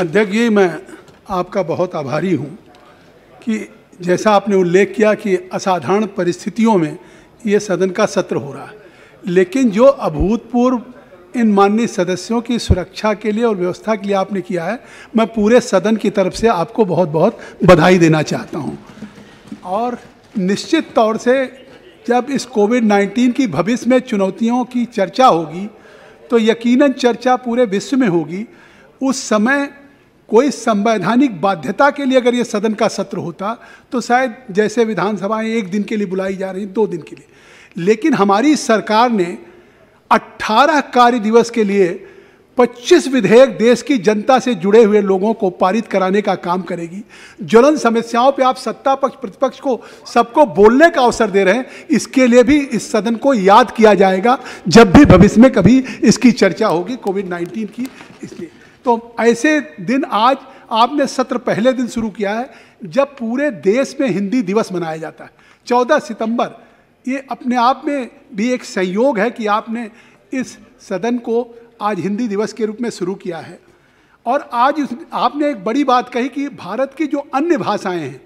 अध्यक्ष जी मैं आपका बहुत आभारी हूँ कि जैसा आपने उल्लेख किया कि असाधारण परिस्थितियों में ये सदन का सत्र हो रहा है लेकिन जो अभूतपूर्व इन माननीय सदस्यों की सुरक्षा के लिए और व्यवस्था के लिए आपने किया है मैं पूरे सदन की तरफ से आपको बहुत बहुत बधाई देना चाहता हूँ और निश्चित तौर से जब इस कोविड 19 की भविष्य में चुनौतियों की चर्चा होगी तो यकीनन चर्चा पूरे विश्व में होगी उस समय कोई संवैधानिक बाध्यता के लिए अगर ये सदन का सत्र होता तो शायद जैसे विधानसभाएं एक दिन के लिए बुलाई जा रही दो दिन के लिए लेकिन हमारी सरकार ने 18 कार्य दिवस के लिए 25 विधेयक देश की जनता से जुड़े हुए लोगों को पारित कराने का काम करेगी ज्वलन समस्याओं पे आप सत्ता पक्ष प्रतिपक्ष को सबको बोलने का अवसर दे रहे हैं इसके लिए भी इस सदन को याद किया जाएगा जब भी भविष्य में कभी इसकी चर्चा होगी कोविड 19 की इसलिए तो ऐसे दिन आज आपने सत्र पहले दिन शुरू किया है जब पूरे देश में हिंदी दिवस मनाया जाता है चौदह सितंबर ये अपने आप में भी एक संयोग है कि आपने इस सदन को आज हिंदी दिवस के रूप में शुरू किया है और आज आपने एक बड़ी बात कही कि भारत की जो अन्य भाषाएं हैं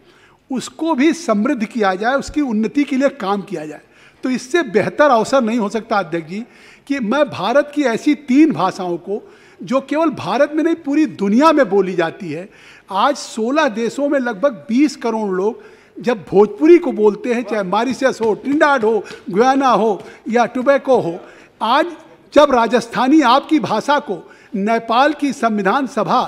उसको भी समृद्ध किया जाए उसकी उन्नति के लिए काम किया जाए तो इससे बेहतर अवसर नहीं हो सकता अध्यक्ष जी कि मैं भारत की ऐसी तीन भाषाओं को जो केवल भारत में नहीं पूरी दुनिया में बोली जाती है आज 16 देशों में लगभग 20 करोड़ लोग जब भोजपुरी को बोलते हैं चाहे मारिशस हो ट्रिंडाड हो गुयाना हो या टुबैको हो आज जब राजस्थानी आपकी भाषा को नेपाल की संविधान सभा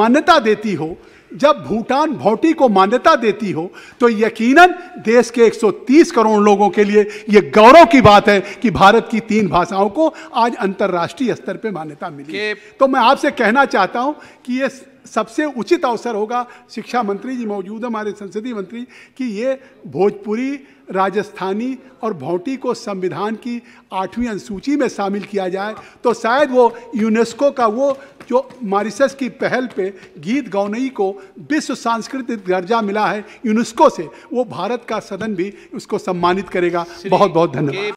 मान्यता देती हो जब भूटान भौटी को मान्यता देती हो तो यकीनन देश के 130 करोड़ लोगों के लिए ये गौरव की बात है कि भारत की तीन भाषाओं को आज अंतर्राष्ट्रीय स्तर पर मान्यता मिली तो मैं आपसे कहना चाहता हूँ कि ये सबसे उचित अवसर होगा शिक्षा मंत्री जी मौजूद हमारे संसदीय मंत्री कि ये भोजपुरी राजस्थानी और भौटी को संविधान की आठवीं अनुसूची में शामिल किया जाए तो शायद वो यूनेस्को का वो जो मॉरिसस की पहल पे गीत गौनई को विश्व सांस्कृतिक दर्जा मिला है यूनेस्को से वो भारत का सदन भी उसको सम्मानित करेगा बहुत बहुत धन्यवाद